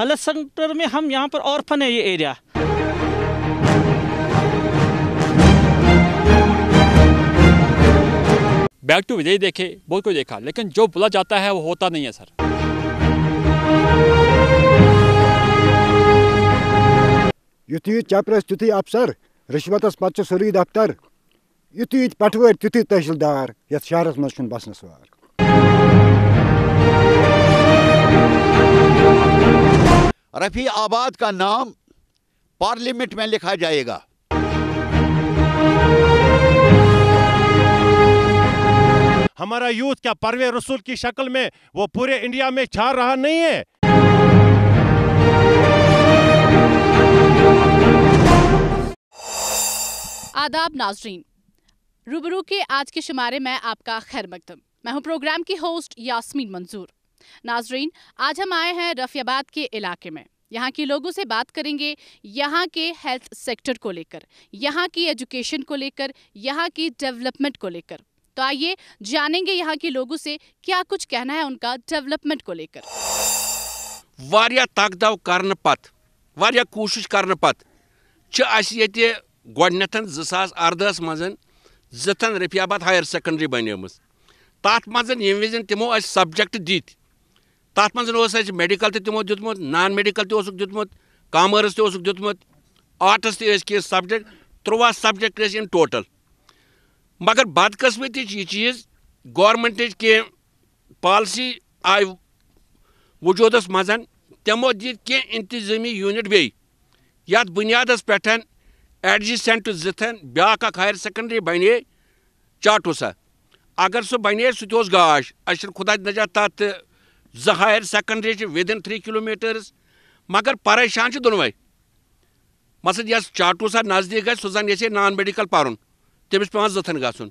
health centre में हम यहाँ पर ऑर्फन है ये एरिया बैक टू विजय देखे बहुत कुछ देखा लेकिन जो बुला जाता है वो होता नहीं है सर युति चपरस तुति अफसर रिश्वत पत् सरी दफ्तर युति पटवर तुति तहसीलदार ये शहर मज बसनस वार रफ़ी आबाद का नाम पार्लियामेंट में लिखा जाएगा हमारा यूथ क्या परवे रसूल की शक्ल में वो पूरे इंडिया में छा रहा नहीं है आदाब नाजरीन रूबरू के आज के शुमारे में आपका खैर मकदम मैं हूं प्रोग्राम की होस्ट यास्मीन मंजूर नाजरीन आज हम आए हैं रफियाबाद के इलाके में यहाँ के लोगों से बात करेंगे यहाँ के हेल्थ सेक्टर को लेकर यहाँ की एजुकेशन को लेकर यहाँ की डेवलपमेंट को लेकर तो आइए जानेंगे यहाँ के लोगों से क्या कुछ कहना है उनका डेवलपमेंट को लेकर वारिया तकदव कर पत वारिया कोशिश कर पत ये गोडनेथ जो सास अरदहस मज जथन रफियाबाद हायर सेकेंडरी बनेम तथ मजन यम वज तमो सब्जेक्ट दित तथ मज मेडिकल तमो दुतमुत नान मेडिकल तुख दुत कामर्स तुक दुतमुत आर्ट्स तेज सब्जेक्ट त्रुवा सब्जेक्ट इन टोटल मगर बदकस्मत यह चीज गवर्मेंट कह पॉलिसी आय वजूद मज तमो दी कह इंतजामी यूनिट बे ये बुनियाद पे एडजिसेंट जिथन ब्या हायर सेकेंडरी बने चाटूसा अगर सह बने सह गाश अ खुदा नजा तथा जि higher secondary within three kilometers मगर परेशान दोनवे मसल ये चाटूस नजदीक गए सह जन ये नॉन मेडिकल पढ़ तमिस पे जथन गुन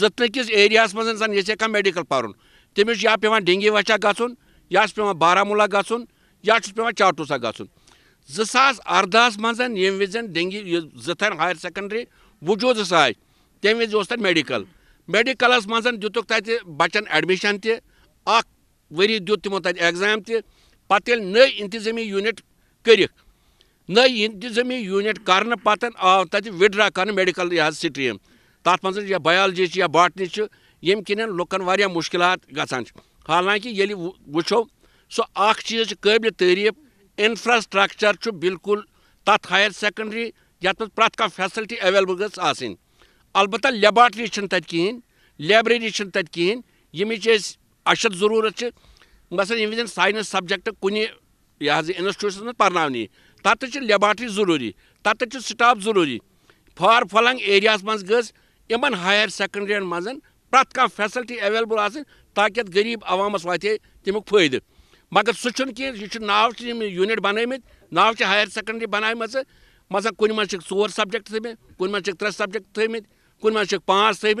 जतन किस एरिया मज जन ये कह मेडिकल पढ़ तमिस या पे डिंगी वचा गुन या पे बारामूला गुन या पे चाटू सा गुन जस अरदहस मज यम वज डिंगी जथन हायर सेकेंडरी वजूदस आय तम वज मेडिकल मेडिकलस मज दुतुक बचन एडमिशन तक वरी दित तमो तत एग्जाम ते पत नई इंतजामी यूनिट कर नई इंतजामी यूनिट कर पत्न आव तत विड्रा कर मेडिकल यह स्ट्रीम तथ मज बजी या बाटनी ये कन लुकन वह मुश्किल ग हालांकि ये वो सो चीज काबिल तारीफ इंफ्रास्ट्रक्चर बिल्कुल तथ हायर सेकेंडरी ये प्रत कह फैसलटी एवेलेबल गलबत लेबाटरी तथा कहें लाइब्रेरी तथा अशद ज़रूरत मसल वन साइंस सब्जेक्ट कुन यह इंस्टिट्यूटस मज पानी तत लेबाटरी जरूरी तत स्टाफ जरूरी फार फलंग एरिया मज ग हायर सेकेंडरीन मज प्रत कह फैसलटी एवेलेबल आ ताकि गरीब अवामस वाते तमुक फायदे मगर सह कह नाव यूनिट बन नाव हायर सेकेंडरी बन मसा कुन मज ओर थे कुन मज त्रे सब्जेक्ट थे कुन मज पाँच थे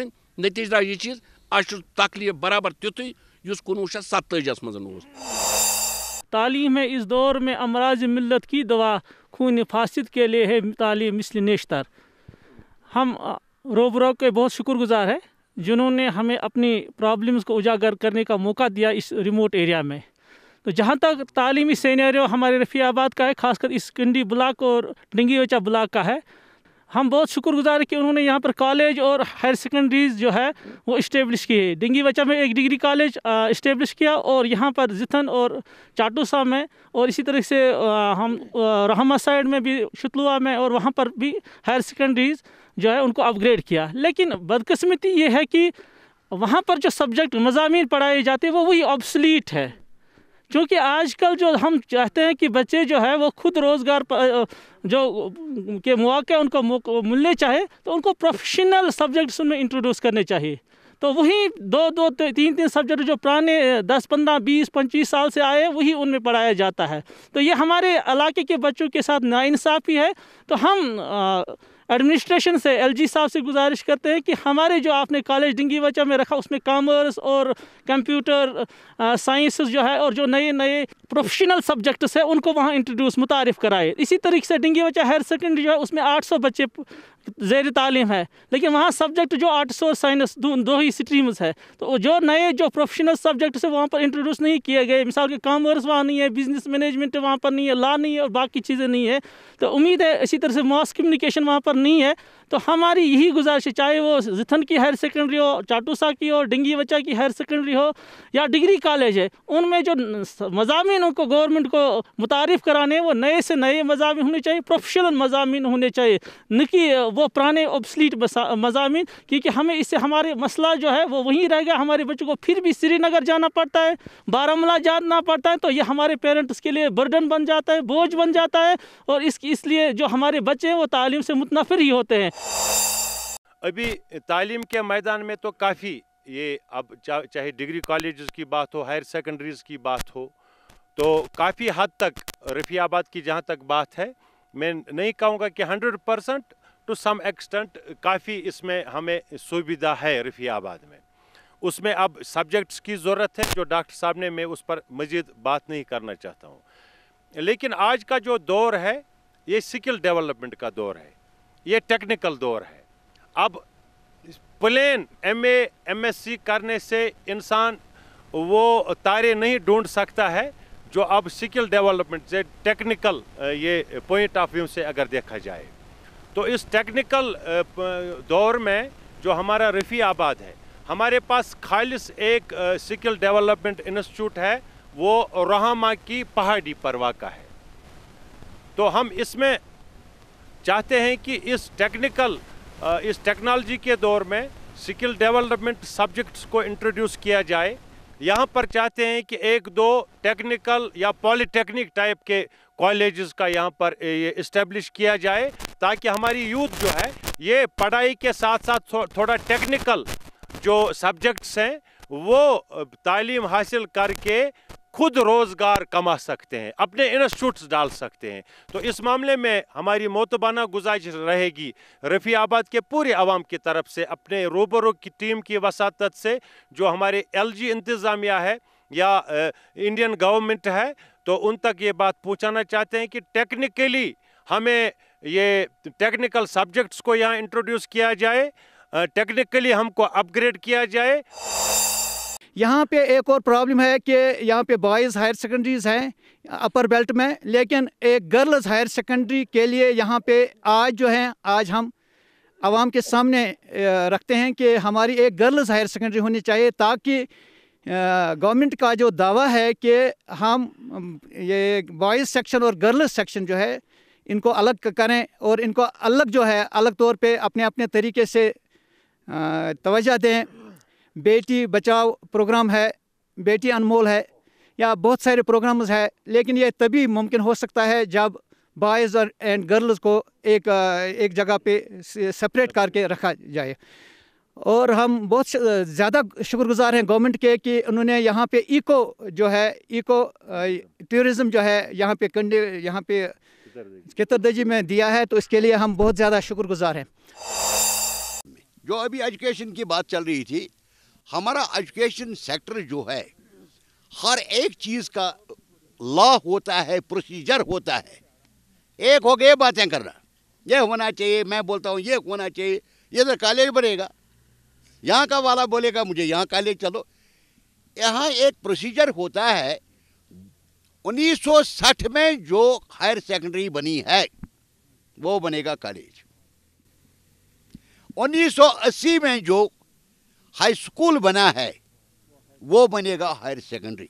नतीजदा यह चीज़ अ तकलीफ बराबर तुत युस कुनू शत मज तालीम है इस दौर में अमराज मिलत की दवा खून फासद के लिए है तालीम इसलिए नेशतर हम रोबरो के बहुत शुक्रगुजार हैं जिन्होंने हमें अपनी प्रॉब्लम्स को उजागर करने का मौका दिया इस रिमोट एरिया में तो जहाँ तक तालीमी सीनरियो हमारे रफ़ी आबाद का है खासकर इस किंडी ब्लाक और डिंगी ब्लाक का है हम बहुत शुक्रगुजार हैं कि उन्होंने यहाँ पर कॉलेज और हायर सेकेंडरीज जो है वो इस्टेब्लिश किए डेंगी बचा में एक डिग्री कॉलेज इस्टेब्लिश किया और यहाँ पर जिथन और चाटूसा में और इसी तरह से हम रहमा साइड में भी शुतलुआ में और वहाँ पर भी हायर सेकेंडरीज जो है उनको अपग्रेड किया लेकिन बदकस्मती ये है कि वहाँ पर जो सब्जेक्ट मजामी पढ़ाए जाते हैं वो वही ऑब्सलीट है क्योंकि आजकल जो हम चाहते हैं कि बच्चे जो है वो खुद रोज़गार जो के मौके उनको मिलने चाहे तो उनको प्रोफेशनल सब्जेक्ट्स उनमें इंट्रोड्यूस करने चाहिए तो वही दो दो तीन तीन सब्जेक्ट जो पुराने दस पंद्रह बीस पच्चीस साल से आए वही उनमें पढ़ाया जाता है तो ये हमारे इलाके के बच्चों के साथ नाइंसाफ़ी है तो हम आ, एडमिनिस्ट्रेशन से एलजी साहब से गुजारिश करते हैं कि हमारे जो आपने कॉलेज डिंगी वचा में रखा उसमें कॉमर्स और कंप्यूटर साइंस जो है और जो नए नए प्रोफेशनल सब्जेक्ट्स हैं उनको वहाँ इंट्रोड्यूस मुतारफ़ कराए इसी तरीके से डिंगी वचा हायर सेकेंडरी जो है उसमें आठ सौ बच्चे जेर तालीम है लेकिन वहाँ सब्जेक्ट जो आर्ट्स और साइंस दो, दो ही स्ट्रीम्स है तो जो नए जो प्रोफेशनल सब्जेक्ट्स है वहाँ पर इंट्रोड्यूस नहीं किए गए मिसाल के कॉमर्स वहाँ नहीं है बिजनेस मैनेजमेंट वहाँ पर नहीं है लॉ नहीं है और बाकी चीज़ें नहीं है तो उम्मीद है इसी तरह से मॉस कम्युनिकेशन वहाँ पर नहीं है तो हमारी यही गुजारिश है चाहे वो जिथन की हायर सेकेंडरी हो चाटूसा की हो डिंगी बच्चा की हायर सेकेंडरी हो या डिग्री कॉलेज है उनमें जो मजामी को गवर्नमेंट को मुतारफ़ कराने वो नए से नए मजामी होने चाहिए प्रोफेशनल मजामी होने चाहिए न कि वो पुराने ऑब्सलीट मजामी क्योंकि हमें इससे हमारे मसला जो है वो वहीं रह गया हमारे बच्चों को फिर भी श्रीनगर जाना पड़ता है बारामूला जाना पड़ता है तो ये हमारे पेरेंट्स के लिए बर्डन बन जाता है बोझ बन जाता है और इसकी इसलिए जो हमारे बच्चे हैं वो तालीम से मुतन मुसाफिर ही होते हैं अभी तालीम के मैदान में तो काफ़ी ये अब चाहे डिग्री कॉलेज की बात हो हायर सेकेंडरीज की बात हो तो काफ़ी हद तक रफ़ियाबाद की जहाँ तक बात है मैं नहीं कहूँगा कि hundred percent to some extent काफ़ी इसमें हमें सुविधा है रफ़ियाबाद में उसमें अब सब्जेक्ट्स की ज़रूरत है जो डॉक्टर साहब ने मैं उस पर मज़ीद बात नहीं करना चाहता हूँ लेकिन आज का जो दौर है ये स्किल डेवलपमेंट का दौर है ये टेक्निकल दौर है अब प्लेन एम एमएससी करने से इंसान वो तारे नहीं ढूंढ सकता है जो अब स्किल डेवलपमेंट से टेक्निकल ये पॉइंट ऑफ व्यू से अगर देखा जाए तो इस टेक्निकल दौर में जो हमारा रफ़ी आबाद है हमारे पास खालिश एक स्किल डेवलपमेंट इंस्टीट्यूट है वो रोहामा की पहाड़ी परवा का है तो हम इसमें चाहते हैं कि इस टेक्निकल इस टेक्नोलॉजी के दौर में स्किल डेवलपमेंट सब्जेक्ट्स को इंट्रोड्यूस किया जाए यहाँ पर चाहते हैं कि एक दो टेक्निकल या पॉलीटेक्निक टाइप के कॉलेजेस का यहाँ पर ये इस्टेब्लिश किया जाए ताकि हमारी यूथ जो है ये पढ़ाई के साथ साथ थो, थोड़ा टेक्निकल जो सब्जेक्ट्स हैं वो तालीम हासिल करके खुद रोज़गार कमा सकते हैं अपने इंस्टीट्यूट्स डाल सकते हैं तो इस मामले में हमारी मोतबाना गुजारिश रहेगी रफ़ी आबाद के पूरे आवाम की तरफ से अपने रूबरू की टीम की वसात से जो हमारे एल जी इंतज़ामिया है या इंडियन गवर्नमेंट है तो उन तक ये बात पूछाना चाहते हैं कि टेक्निकली हमें ये टेक्निकल सब्जेक्ट्स को यहाँ इंट्रोड्यूस किया जाए टेक्निकली हमको अपग्रेड किया जाए यहाँ पे एक और प्रॉब्लम है कि यहाँ पे बॉयज़ हायर सेकेंडरीज हैं अपर बेल्ट में लेकिन एक गर्ल्स हायर सेकेंडरी के लिए यहाँ पे आज जो है आज हम आवाम के सामने रखते हैं कि हमारी एक गर्ल्स हायर सेकेंडरी होनी चाहिए ताकि गवर्नमेंट का जो दावा है कि हम ये बॉयज़ सेक्शन और गर्ल्स सेक्शन जो है इनको अलग करें और इनको अलग जो है अलग तौर पे अपने अपने तरीके से तोजा दें बेटी बचाओ प्रोग्राम है बेटी अनमोल है या बहुत सारे प्रोग्राम्स है लेकिन ये तभी मुमकिन हो सकता है जब बॉयज़ और एंड गर्ल्स को एक एक जगह पे सेपरेट करके रखा जाए और हम बहुत ज़्यादा शुक्रगुजार हैं गवर्नमेंट के कि उन्होंने यहाँ पे इको जो है इको टूरिज़्म जो है यहाँ पे कंडे यहाँ पे कितरदर्जी में दिया है तो इसके लिए हम बहुत ज़्यादा शुक्रगुजार हैं जो अभी एजुकेशन की बात चल रही थी हमारा एजुकेशन सेक्टर जो है हर एक चीज़ का लॉ होता है प्रोसीजर होता है एक हो गए बातें करना ये होना चाहिए मैं बोलता हूँ ये होना चाहिए ये तो कॉलेज बनेगा यहाँ का वाला बोलेगा मुझे यहाँ कॉलेज चलो यहाँ एक प्रोसीजर होता है 1960 में जो हायर सेकेंडरी बनी है वो बनेगा कॉलेज 1980 में जो हाई स्कूल बना है वो बनेगा हायर सेकेंडरी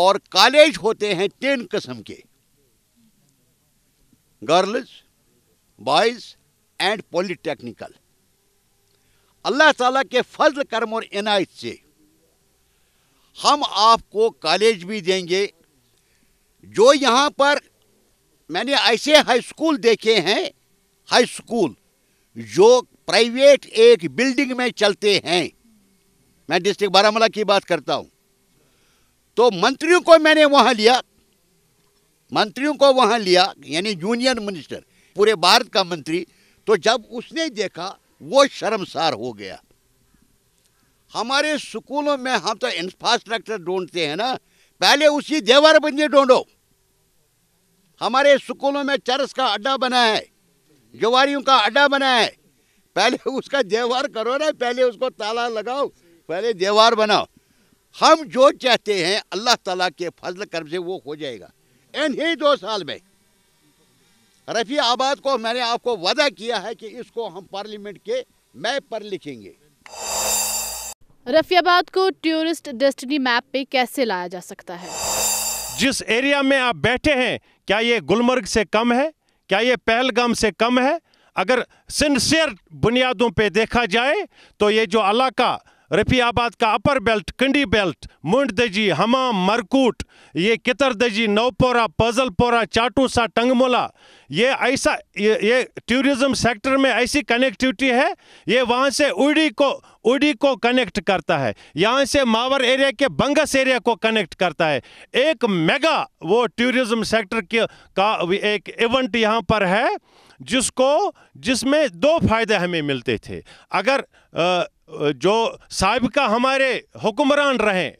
और कॉलेज होते हैं तीन किस्म के गर्ल्स बॉयज एंड पॉलिटेक्निकल अल्लाह ताला के फजल कर्म और इनायत से हम आपको कॉलेज भी देंगे जो यहां पर मैंने ऐसे हाई स्कूल देखे हैं हाई स्कूल जो प्राइवेट एक बिल्डिंग में चलते हैं मैं डिस्ट्रिक्ट बारामूला की बात करता हूं तो मंत्रियों को मैंने वहां लिया मंत्रियों को वहां लिया यानी यूनियन मिनिस्टर पूरे भारत का मंत्री तो जब उसने देखा वो शर्मसार हो गया हमारे स्कूलों में हम तो इंफ्रास्ट्रक्चर ढूंढते हैं ना पहले उसी बंदी ढूंढो हमारे स्कूलों में चरस का अड्डा बना है जवारियों का अड्डा बना है पहले उसका जेवर करो ना पहले उसको ताला लगाओ पहले जेवर बनाओ हम जो चाहते हैं अल्लाह ताला के फजल कर्म से वो हो जाएगा ही दो साल में रफ़ी आबाद को मैंने आपको वादा किया है कि इसको हम पार्लियामेंट के मैप पर लिखेंगे रफियाबाद को टूरिस्ट डेस्टिनी मैप पे कैसे लाया जा सकता है जिस एरिया में आप बैठे हैं क्या ये गुलमर्ग से कम है क्या ये पहलगाम से कम है अगर सिंसियर बुनियादों पे देखा जाए तो ये जो इलाका रफ़ियाबाद का अपर बेल्ट कंडी बेल्ट मुंड दजी हमाम मरकूट ये कितर दजी नवपोरा पजलपोरा चाटूसा टंगमोला ये ऐसा ये, ये टूरिज़्म सेक्टर में ऐसी कनेक्टिविटी है ये वहाँ से उड़ी को उड़ी को कनेक्ट करता है यहाँ से मावर एरिया के बंगस एरिया को कनेक्ट करता है एक मेगा वो टूरिज़्म सेक्टर के का एक इवेंट यहाँ पर है जिसको जिसमें दो फायदे हमें मिलते थे अगर जो का हमारे हुक्मरान रहे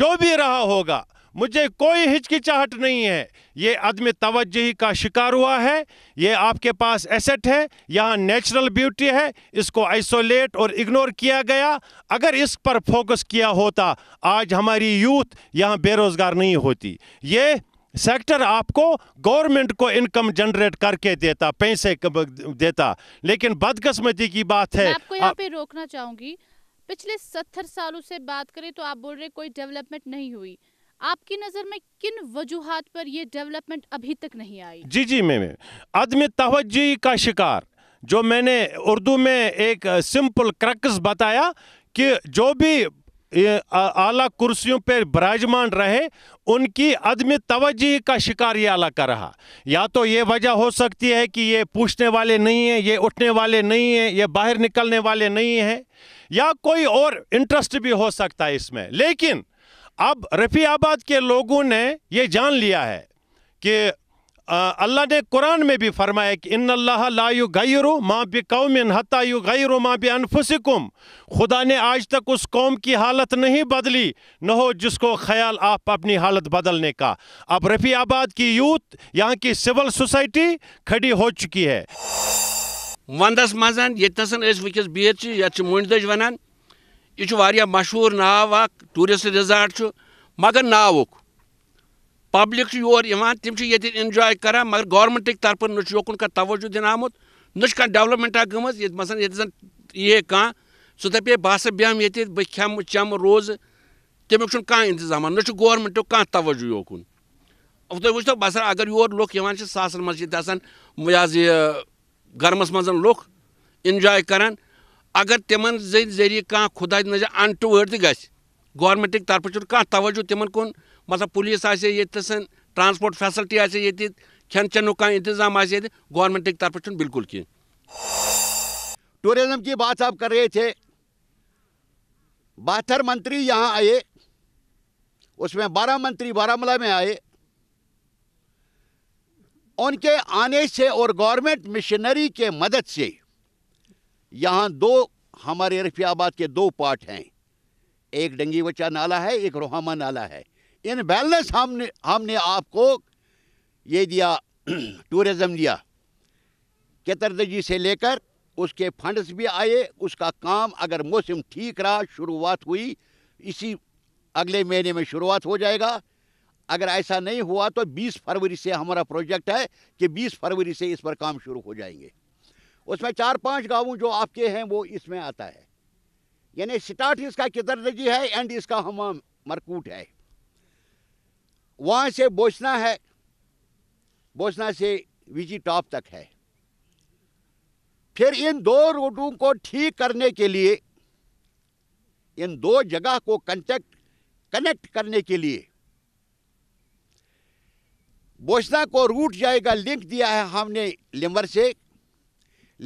जो भी रहा होगा मुझे कोई हिचकिचाहट नहीं है ये अदम तवजही का शिकार हुआ है ये आपके पास एसेट है यहाँ नेचुरल ब्यूटी है इसको आइसोलेट और इग्नोर किया गया अगर इस पर फोकस किया होता आज हमारी यूथ यहाँ बेरोज़गार नहीं होती ये सेक्टर आपको गवर्नमेंट को इनकम जनरेट करके देता पैसे देता लेकिन बदकस्मती की बात है आपको यहाँ पे रोकना चाहूंगी पिछले सत्तर सालों से बात करें तो आप बोल रहे कोई डेवलपमेंट नहीं हुई आपकी नज़र में किन वजूहत पर यह डेवलपमेंट अभी तक नहीं आई जी जी मैम अदम तवज्जी का शिकार जो मैंने उर्दू में एक सिंपल क्रक्स बताया कि जो भी आला कुर्सियों पर विराजमान रहे उनकी अदम तवज्जी का शिकार ये आला कर रहा या तो ये वजह हो सकती है कि ये पूछने वाले नहीं हैं ये उठने वाले नहीं हैं ये बाहर निकलने वाले नहीं हैं या कोई और इंटरेस्ट भी हो सकता है इसमें लेकिन अब रफ़ी आबाद के लोगों ने ये जान लिया है कि अल्लाह ने कुरान में भी फरमाया कि इन अल्लाह लायु गैरु माँ बे कौमिन हता यु गैरु माँ बे अनफुसिकुम खुदा ने आज तक उस कौम की हालत नहीं बदली न हो जिसको ख्याल आप अपनी हालत बदलने का अब रफ़ी आबाद की यूथ यहाँ की सिविल सोसाइटी खड़ी हो चुकी है वंदस मज ये वस बिहत ये मुंड दज वन यह मशहूर नाव अ टूरिस्ट रिजार्ट मगर नावुक पब्लिक योर यहां तम ये एंजॉय कर मगर गवर्मेंट तरफ न योकुन कह तवजु दिन आमुत ना कह डेवलपमेंटा गम ये मसलन ये जन ये कह सह दपे बह बेहम ये बह खेम चम रोज तमिक कह इंतजाम ना गवर्मेंटो कह तवजु योकुन तुम वो बस अगर योर लुक यहाँ सासन मज ये गर्मस मज लुक इंजॉय कर अगर तम जरिए कह खुदा नजर अनटवर्ड त ग चुन तरफ कह तवजु तमन मतलब पुलिस आसे तो ट्रांसपोर्ट फैसिलिटी आसे ये तो खेन चेन का इंतजाम आज ये तो गवर्नमेंट की तरफ चुन बिल्कुल कहीं टूरिज्म की बात आप कर रहे थे बहत्तर मंत्री यहाँ आए उसमें बारह मंत्री बारामूला में आए उनके आने से और गवर्नमेंट मिशनरी के मदद से यहाँ दो हमारे रफियाबाद के दो पार्ट हैं एक डंगी बच्चा नाला है एक रोहामा नाला है इन बैलेंस हमने हमने आपको ये दिया टूरिज़्म दिया कितरदगी से लेकर उसके फंड्स भी आए उसका काम अगर मौसम ठीक रहा शुरुआत हुई इसी अगले महीने में शुरुआत हो जाएगा अगर ऐसा नहीं हुआ तो 20 फरवरी से हमारा प्रोजेक्ट है कि 20 फरवरी से इस पर काम शुरू हो जाएंगे उसमें चार पांच गाँव जो आपके हैं वो इसमें आता है यानी स्टार्ट इसका कितरदगी है एंड इसका हम मरकूट है वहाँ से बोसना है बोसना से विजी टॉप तक है फिर इन दो रोडों को ठीक करने के लिए इन दो जगह को कंटेक्ट कनेक्ट करने के लिए बोसना को रूट जाएगा लिंक दिया है हमने लिम्बर से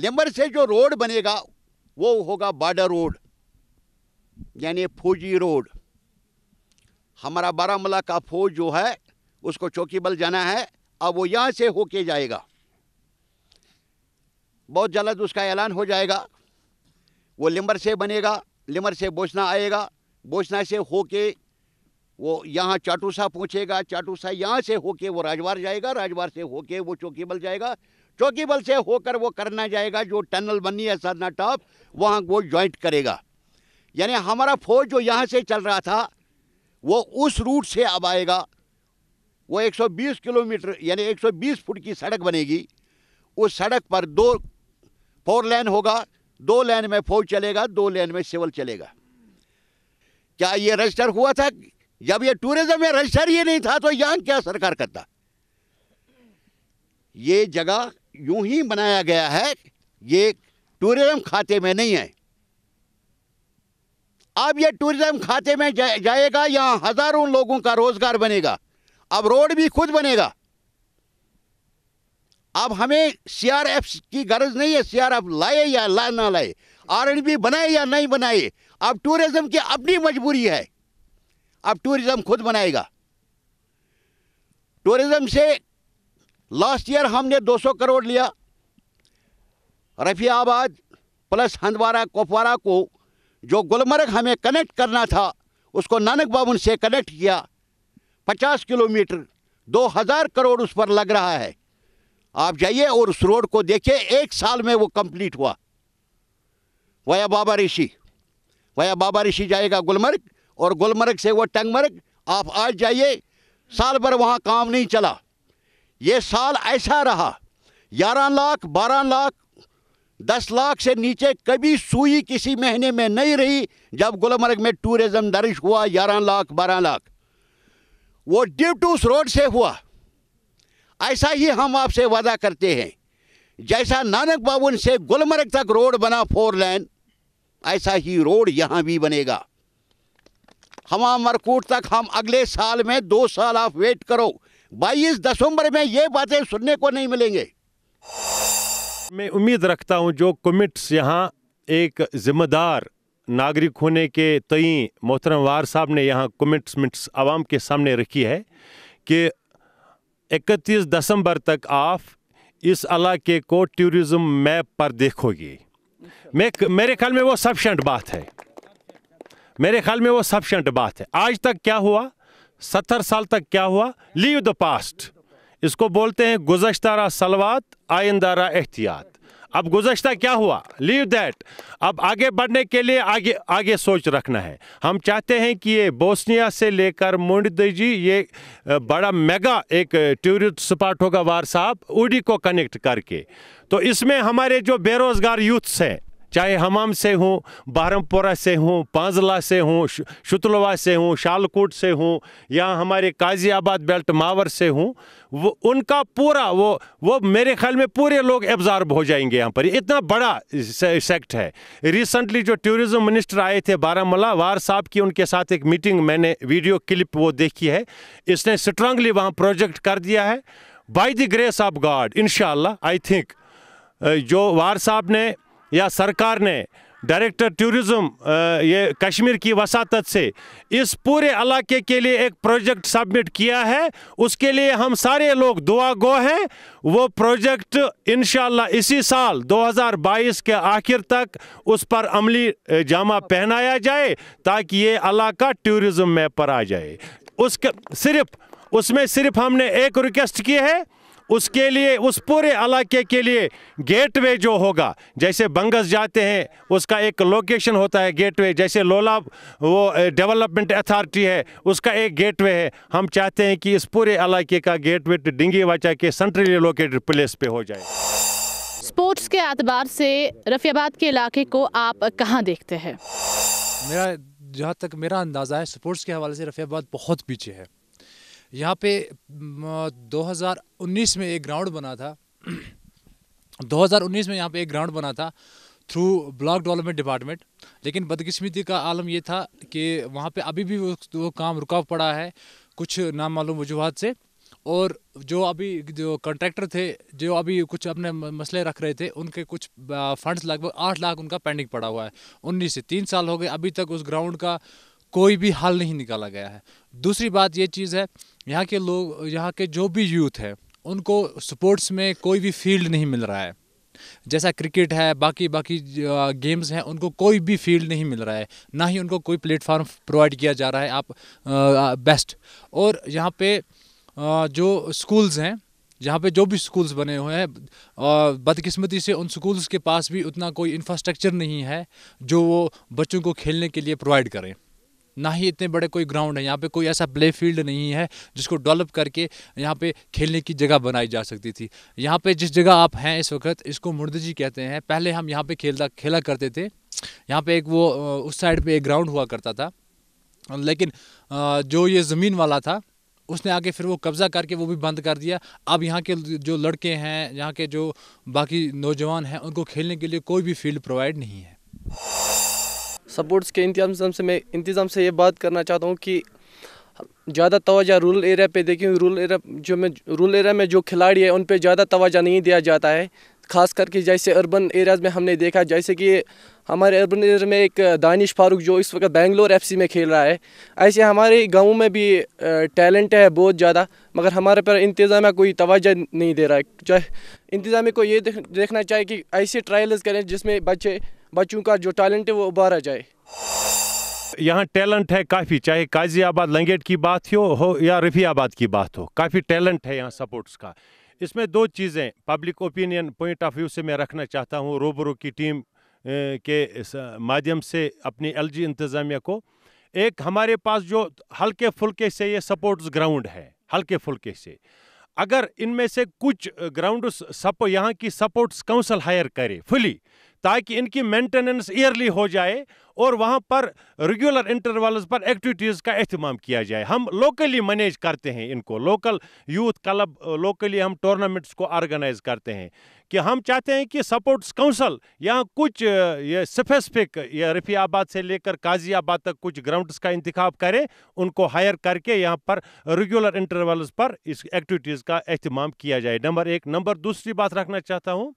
लिम्बर से जो रोड बनेगा वो होगा बॉर्डर रोड यानी फौजी रोड हमारा बारामूला का फौज जो है उसको चौकी बल जाना है अब वो यहाँ से होके जाएगा बहुत जल्द उसका ऐलान हो जाएगा वो लिमर से बनेगा लिमर से बोचना आएगा बोचना से होके वो यहाँ चाटूसा पहुँचेगा चाटूसा यहाँ से होके वो राजवार जाएगा राजवार से होके वो चौकी बल जाएगा चौकी बल से होकर वो करना जाएगा जो टनल बनी है सरना टॉप वहाँ वो ज्वाइंट करेगा यानी हमारा फौज जो यहाँ से चल रहा था वो उस रूट से अब आएगा वो 120 किलोमीटर यानी 120 फुट की सड़क बनेगी उस सड़क पर दो फोर लेन होगा दो लेन में फौज चलेगा दो लेन में सिविल चलेगा क्या ये रजिस्टर हुआ था जब ये टूरिज्म में रजिस्टर ही नहीं था तो यहाँ क्या सरकार करता ये जगह यूं ही बनाया गया है ये टूरिज्म खाते में नहीं है अब ये टूरिज्म खाते में जा, जाएगा यहाँ हज़ारों लोगों का रोज़गार बनेगा अब रोड भी खुद बनेगा अब हमें सीआरएफ की गरज नहीं है सीआरएफ लाए या ला ना लाए आर बनाए या नहीं बनाए अब टूरिज्म की अपनी मजबूरी है अब टूरिज्म खुद बनाएगा टूरिज्म से लास्ट ईयर हमने 200 करोड़ लिया रफियाबाद प्लस हंदवारा कुपवारा को जो गुलमर्ग हमें कनेक्ट करना था उसको नानक बाबू से कनेक्ट किया 50 किलोमीटर 2000 करोड़ उस पर लग रहा है आप जाइए और उस रोड को देखिए एक साल में वो कंप्लीट हुआ वया बाबा ऋषि वया बाबा ऋषि जाएगा गुलमर्ग और गुलमर्ग से वो टंगमर्ग आप आज जाइए साल भर वहाँ काम नहीं चला ये साल ऐसा रहा ग्यारह लाख बारह लाख दस लाख से नीचे कभी सुई किसी महीने में नहीं रही जब गुलमर्ग में टूरिज्म दर्ज हुआ ग्यारह लाख बारह लाख वो ड्यूटूस रोड से हुआ ऐसा ही हम आपसे वादा करते हैं जैसा नानक बाबुन से गुलमर्ग तक रोड बना फोर लेन ऐसा ही रोड यहाँ भी बनेगा हवा मरकूट तक हम अगले साल में दो साल आप वेट करो बाईस दिसंबर में ये बातें सुनने को नहीं मिलेंगे मैं उम्मीद रखता हूँ जो कमिट्स यहाँ एक ज़िम्मेदार नागरिक होने के तई मोहतरम वार साहब ने यहाँ कमिटमेंट्स आवाम के सामने रखी है कि 31 दिसंबर तक आप इस इलाके को टूरिज़्म मैप पर देखोगे मैं मेरे ख्याल में वो सफिशेंट बात है मेरे ख्याल में वो सफिशेंट बात है आज तक क्या हुआ सत्तर साल तक क्या हुआ लीव द पास्ट इसको बोलते हैं गुजशत रहा सलवात आइंदा रहा एहतियात अब गुजशत क्या हुआ लीव दैट अब आगे बढ़ने के लिए आगे आगे सोच रखना है हम चाहते हैं कि ये बोस्निया से लेकर जी ये बड़ा मेगा एक टूरिस्ट स्पॉट होगा वार साहब उड़ी को कनेक्ट करके तो इसमें हमारे जो बेरोज़गार यूथ्स हैं चाहे हमाम से हों बहरमपुरा से हों पांजला से हों शुतलवा से हों शालकोट से हों या हमारे गाज़ियाबाद बेल्ट मावर से हों वो उनका पूरा वो वो मेरे ख्याल में पूरे लोग एब्ज़ार्ब हो जाएंगे यहाँ पर इतना बड़ा से, सेक्ट है रिसेंटली जो टूरिज़्म मिनिस्टर आए थे बारामूला वार साहब की उनके साथ एक मीटिंग मैंने वीडियो क्लिप वो देखी है इसने स्ट्रांगली वहाँ प्रोजेक्ट कर दिया है by the grace of God in I think जो वार साहब ने या सरकार ने डायरेक्टर टूरिज़्म ये कश्मीर की वसात से इस पूरे इलाके के लिए एक प्रोजेक्ट सबमिट किया है उसके लिए हम सारे लोग दुआ गो हैं वो प्रोजेक्ट इन इसी साल 2022 के आखिर तक उस पर अमली जामा पहनाया जाए ताकि ये इलाका टूरिज़्म में पर आ जाए उसके सिर्फ उसमें सिर्फ हमने एक रिक्वेस्ट की है उसके लिए उस पूरे इलाके के लिए गेटवे जो होगा जैसे बंगस जाते हैं उसका एक लोकेशन होता है गेटवे जैसे लोला वो डेवलपमेंट अथॉरिटी है उसका एक गेटवे है हम चाहते हैं कि इस पूरे इलाके का गेटवे वे डिंगी वाचा के सेंट्रली लोकेटेड प्लेस पे हो जाए स्पोर्ट्स के एतबार से रफ़ियाबाद के इलाके को आप कहाँ देखते हैं मेरा जहाँ तक मेरा अंदाज़ा है स्पोर्ट्स के हवाले से रफ़ियाबाद बहुत पीछे है यहाँ पे 2019 में एक ग्राउंड बना था 2019 में यहाँ पे एक ग्राउंड बना था थ्रू ब्लॉक डेवलपमेंट डिपार्टमेंट लेकिन बदकिस्मती का आलम यह था कि वहाँ पे अभी भी वो, वो काम रुका पड़ा है कुछ नामालूम वजूहत से और जो अभी जो कॉन्ट्रैक्टर थे जो अभी कुछ अपने मसले रख रहे थे उनके कुछ फंड्स लगभग आठ लाख उनका पेंडिंग पड़ा हुआ है उन्नीस से तीन साल हो गए अभी तक उस ग्राउंड का कोई भी हल नहीं निकाला गया है दूसरी बात ये चीज़ है यहाँ के लोग यहाँ के जो भी यूथ है उनको स्पोर्ट्स में कोई भी फील्ड नहीं मिल रहा है जैसा क्रिकेट है बाकी बाकी गेम्स हैं उनको कोई भी फील्ड नहीं मिल रहा है ना ही उनको कोई प्लेटफार्म प्रोवाइड किया जा रहा है आप बेस्ट और यहाँ पे जो स्कूल्स हैं यहाँ पे जो भी स्कूल्स बने हुए हैं बदकिस्मती से उन स्कूल्स के पास भी उतना कोई इंफ्रास्ट्रक्चर नहीं है जो वो बच्चों को खेलने के लिए प्रोवाइड करें ना ही इतने बड़े कोई ग्राउंड है यहाँ पे कोई ऐसा प्ले फील्ड नहीं है जिसको डेवलप करके यहाँ पे खेलने की जगह बनाई जा सकती थी यहाँ पे जिस जगह आप हैं इस वक्त इसको मुर्दजी कहते हैं पहले हम यहाँ पे खेलता खेला करते थे यहाँ पे एक वो उस साइड पे एक ग्राउंड हुआ करता था लेकिन जो ये ज़मीन वाला था उसने आके फिर वो कब्ज़ा करके वो भी बंद कर दिया अब यहाँ के जो लड़के हैं यहाँ के जो बाकी नौजवान हैं उनको खेलने के लिए कोई भी फील्ड प्रोवाइड नहीं है सपोर्ट्स के इंतजाम से मैं इंतज़ाम से ये बात करना चाहता हूँ कि ज़्यादा तोज़ा रूरल एरिया पे देखें रूरल एरिया जो मैं रूरल एरिया में जो खिलाड़ी है उन पर ज़्यादा तोजह नहीं दिया जाता है खास करके जैसे अर्बन एरियाज़ में हमने देखा जैसे कि हमारे अर्बन एरिया में एक दानिश फारूक जो इस वक्त बेंगलोर एफसी में खेल रहा है ऐसे हमारे गाँव में भी टैलेंट है बहुत ज़्यादा मगर हमारे पर इंतज़ाम कोई तोजह नहीं दे रहा है इंतज़ाम को ये देखना चाहिए कि ऐसे ट्रायल्स करें जिसमें बच्चे बच्चों का जो टैलेंट है वो उभारा जाए यहाँ टैलेंट है काफ़ी चाहे गाजियाबाद लंगेट की बात हो, हो या रफ़ियाबाद की बात हो काफ़ी टैलेंट है यहाँ सपोर्ट्स का इसमें दो चीज़ें public opinion point of view से मैं रखना चाहता हूँ रोबरो की टीम के माध्यम से अपनी एलजी इंतज़ामिया को एक हमारे पास जो हल्के फुलके से ये सपोर्ट्स ग्राउंड है हल्के फुलके से अगर इनमें से कुछ ग्राउंड सपो यहाँ की सपोर्ट्स काउंसिल हायर करे फुली ताकि इनकी मेंटेनेंस ईयरली हो जाए और वहाँ पर रेगुलर इंटरवल्स पर एक्टिविटीज़ का अहतमाम किया जाए हम लोकली मैनेज करते हैं इनको लोकल यूथ क्लब लोकली हम टूर्नामेंट्स को ऑर्गेनाइज करते हैं कि हम चाहते हैं कि सपोर्ट्स काउंसिल यहाँ कुछ ये स्पेसिफिक ये रफियाबाद से लेकर गाज़ियाबाद तक कुछ ग्राउंड्स का इंतखा करें उनको हायर करके यहाँ पर रेगुलर इंटरवल्स पर इस एक्टिविटीज़ का अहतमाम किया जाए नंबर एक नंबर दूसरी बात रखना चाहता हूँ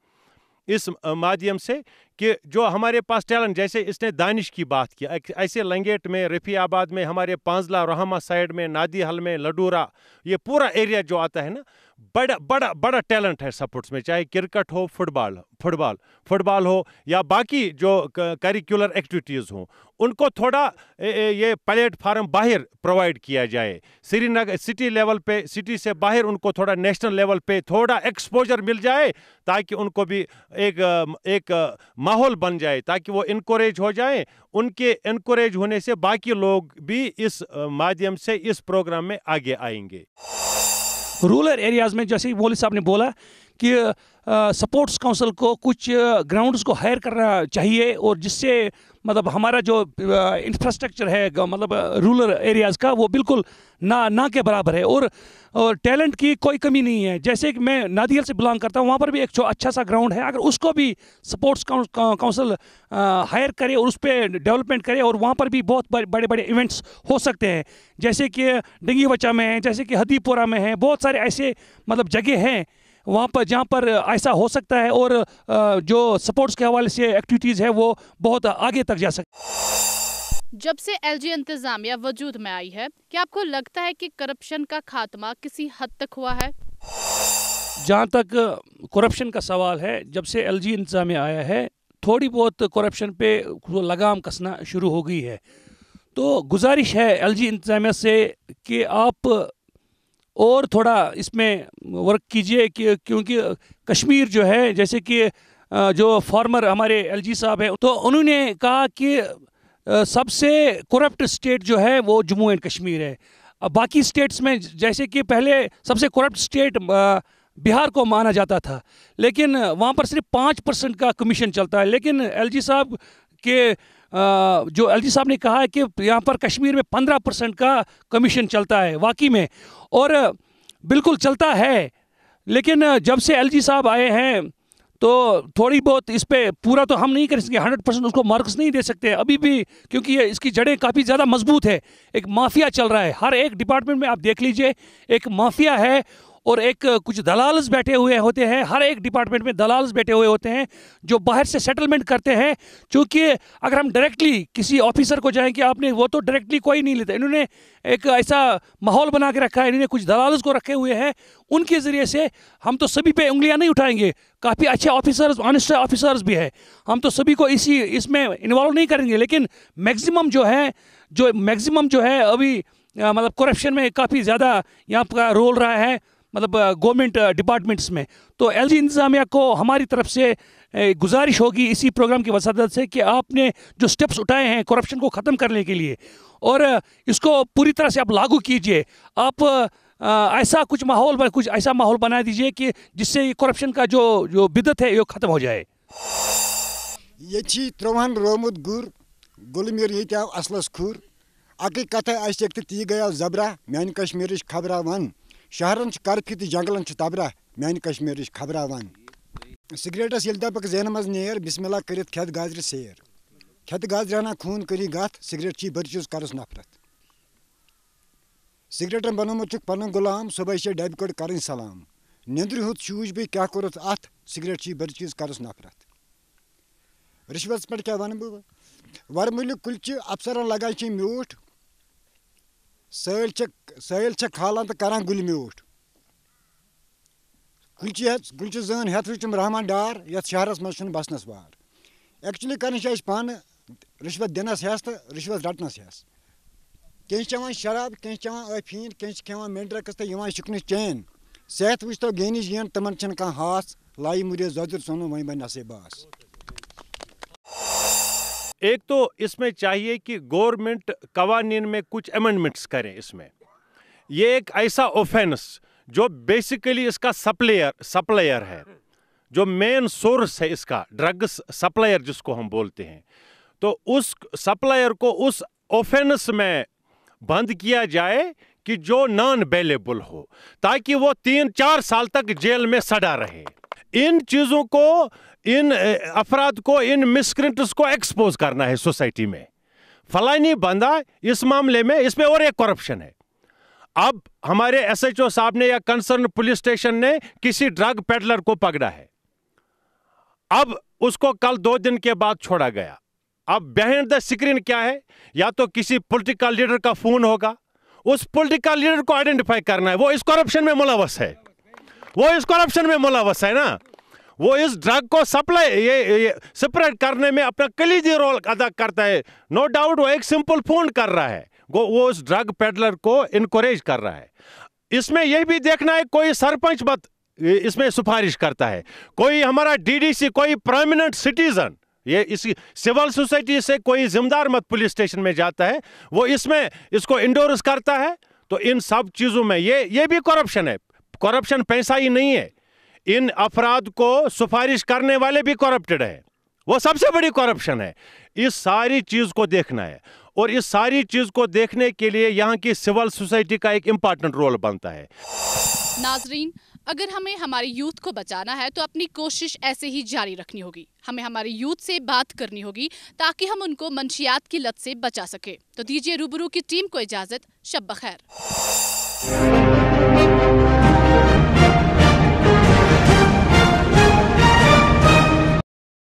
इस माध्यम से कि जो हमारे पास टैलेंट जैसे इसने दानिश की बात की ऐसे लंगेट में रफ़ी आबाद में हमारे पांजला रोहमा साइड में नादी हल में लडूरा ये पूरा एरिया जो आता है ना बड़ा बड़ा बड़ा टैलेंट है स्पोर्ट्स में चाहे क्रिकेट हो फुटबॉल फुटबॉल फुटबॉल हो या बाकी जो करिकुलर एक्टिविटीज़ हों उनको थोड़ा ये प्लेटफार्म बाहर प्रोवाइड किया जाए श्रीनगर सिटी लेवल पे सिटी से बाहर उनको थोड़ा नेशनल लेवल पे थोड़ा एक्सपोजर मिल जाए ताकि उनको भी एक एक माहौल बन जाए ताकि वो इनकोरेज हो जाए उनके इनकोरेज होने से बाकी लोग भी इस माध्यम से इस प्रोग्राम में आगे आएंगे रूरल एरियाज़ में जैसे वोली साहब ने बोला कि सपोर्ट्स काउंसिल को कुछ ग्राउंड्स को हायर करना चाहिए और जिससे मतलब हमारा जो इंफ्रास्ट्रक्चर है मतलब रूरल एरियाज़ का वो बिल्कुल ना ना के बराबर है और, और टैलेंट की कोई कमी नहीं है जैसे कि मैं नादियल से बिलोंग करता हूँ वहाँ पर भी एक अच्छा सा ग्राउंड है अगर उसको भी स्पोर्ट्स काउंसिल हायर करे और उस पर डेवलपमेंट करे और वहाँ पर भी बहुत बड़े बड़े इवेंट्स हो सकते हैं जैसे कि डेंगी बचा में है जैसे कि हदीपुरा में है बहुत सारे ऐसे मतलब जगह हैं वहाँ पर जहाँ पर ऐसा हो सकता है और जो स्पोर्ट्स के हवाले से एक्टिविटीज़ है वो बहुत आगे तक जा सकती जब से एल जी इंतजामिया वजूद में आई है क्या आपको लगता है कि करप्शन का खात्मा किसी हद तक हुआ है जहाँ तक करप्शन का सवाल है जब से एल जी इंतजामिया आया है थोड़ी बहुत करप्शन पे लगाम कसना शुरू हो गई है तो गुजारिश है एल जी इंतजामिया से कि आप और थोड़ा इसमें वर्क कीजिए कि क्योंकि कश्मीर जो है जैसे कि जो फॉर्मर हमारे एलजी साहब हैं तो उन्होंने कहा कि सबसे करप्ट स्टेट जो है वो जम्मू एंड कश्मीर है अब बाकी स्टेट्स में जैसे कि पहले सबसे करप्ट स्टेट बिहार को माना जाता था लेकिन वहाँ पर सिर्फ पाँच परसेंट का कमीशन चलता है लेकिन एलजी साहब के जो अलजी साहब ने कहा है कि यहाँ पर कश्मीर में पंद्रह परसेंट का कमीशन चलता है वाकई में और बिल्कुल चलता है लेकिन जब से एलजी साहब आए हैं तो थोड़ी बहुत इस पर पूरा तो हम नहीं कर सकते हंड्रेड परसेंट उसको मार्क्स नहीं दे सकते अभी भी क्योंकि ये इसकी जड़ें काफ़ी ज़्यादा मजबूत है एक माफिया चल रहा है हर एक डिपार्टमेंट में आप देख लीजिए एक माफिया है और एक कुछ दलाल्स बैठे हुए होते हैं हर एक डिपार्टमेंट में दलाल्स बैठे हुए होते हैं जो बाहर से सेटलमेंट करते हैं चूँकि अगर हम डायरेक्टली किसी ऑफिसर को जाएं कि आपने वो तो डायरेक्टली कोई नहीं लेता इन्होंने एक ऐसा माहौल बना के रखा है इन्होंने कुछ दलाल्स को रखे हुए हैं उनके ज़रिए से हम तो सभी पे उंगलियाँ नहीं उठाएंगे काफ़ी अच्छे ऑफिसर्स ऑनिस्ट ऑफिसर्स भी है हम तो सभी को इसी इसमें इन्वॉल्व नहीं करेंगे लेकिन मैक्सिमम जो है जो मैक्सिमम जो है अभी मतलब करप्शन में काफ़ी ज़्यादा यहाँ का रोल रहा है मतलब गवर्नमेंट डिपार्टमेंट्स में तो एल जी इंतज़ामिया को हमारी तरफ से गुजारिश होगी इसी प्रोग्राम की वसादत से कि आपने जो स्टेप्स उठाए हैं करप्शन को ख़त्म करने के लिए और इसको पूरी तरह से आप लागू कीजिए आप आ, ऐसा कुछ माहौल कुछ ऐसा माहौल बना दीजिए कि जिससे ये करप्शन का जो जो बिदत है ये ख़त्म हो जाए ये त्रोहन रोमुत गुर गुलमिर ये असलस खुर अकी कथ तो ती गया जबरा मान कश्मीर खबरा वन शहरन कर्फ्यू तो जंगलन तबरा मान कश्मीर खबर वन सिगरेटस ये दपक जहन मज नेर बिस्मिल्ला कर खेत गाजर सैर खेत गाजर हना खून करी गत सिगरेट ची बड़ चीज करस नफरत सिगरेटन बनोमुत पन गुलाम सुबह से डब कड़ कर सलाम नंद्र हुत शूज बे क्या कोरत अत सिगरेट ची बड़ चीज नफरत रिश्वत पे क्या वन बह वरमुल कुल अफसरन लगा मूठ सैल सैल खालान तो करान गुल म्यूट गुलची गुलची जन हेतम रहमान डार ये शहरस मज बसनस वार एक्चुअली कर पान रिश्वत दिनस हेस तो रिश्वत रटनस हेस कह चवान शराब कह चवान अफीन कह खेवान मेंड्रकस तो शुकन चैन सेहत वो गेनिश गेन तमन कह हाथ लाई मुरे जोदुर सोनू वह बन नसेबास एक तो इसमें चाहिए कि गवर्नमेंट कवानीन में कुछ अमेंडमेंट्स करें इसमें ये एक ऐसा ऑफेंस जो बेसिकली इसका सप्लेयर सप्लायर है जो मेन सोर्स है इसका ड्रग्स सप्लायर जिसको हम बोलते हैं तो उस सप्लायर को उस ऑफेंस में बंद किया जाए कि जो नॉन अवेलेबल हो ताकि वो तीन चार साल तक जेल में सड़ा रहे इन चीज़ों को इन अफराद को इन मिसक्रिंट्स को एक्सपोज करना है सोसाइटी में फलानी बंदा इस मामले में इस पर और एक करप्शन है अब हमारे एसएचओ साहब ने या कंसर्न पुलिस स्टेशन ने किसी ड्रग पेडलर को पकड़ा है अब उसको कल दो दिन के बाद छोड़ा गया अब बिहाइंड द स्क्रीन क्या है या तो किसी पॉलिटिकल लीडर का फोन होगा उस पॉलिटिकल लीडर को आइडेंटिफाई करना है वो इस करप्शन में मुलवस है वो इस करप्शन में मुलवस है ना वो इस ड्रग को सप्लाई ये, ये स्प्रेड करने में अपना कलीजी रोल अदा करता है नो डाउट वो एक सिंपल फोन कर रहा है वो वो उस ड्रग पेडलर को इनक्रेज कर रहा है इसमें यह भी देखना है कोई सरपंच मत इसमें सिफारिश करता है कोई हमारा डीडीसी कोई प्रमिनेंट सिटीजन ये इस सिविल सोसाइटी से कोई जिम्मेदार मत पुलिस स्टेशन में जाता है वो इसमें इसको इंडोर्स करता है तो इन सब चीज़ों में ये ये भी करप्शन है करप्शन पैसा ही नहीं है इन अफराद को सिफारिश करने वाले भी करप्टेड है वो सबसे बड़ी करप्शन है इस सारी चीज़ को देखना है और इस सारी चीज़ को देखने के लिए यहाँ की सिविल सोसाइटी का एक इम्पॉर्टेंट रोल बनता है नाजरीन अगर हमें हमारे यूथ को बचाना है तो अपनी कोशिश ऐसे ही जारी रखनी होगी हमें हमारे यूथ से बात करनी होगी ताकि हम उनको मंशियात की लत से बचा सके तो दीजिए रूबरू की टीम को इजाज़त शब बखैर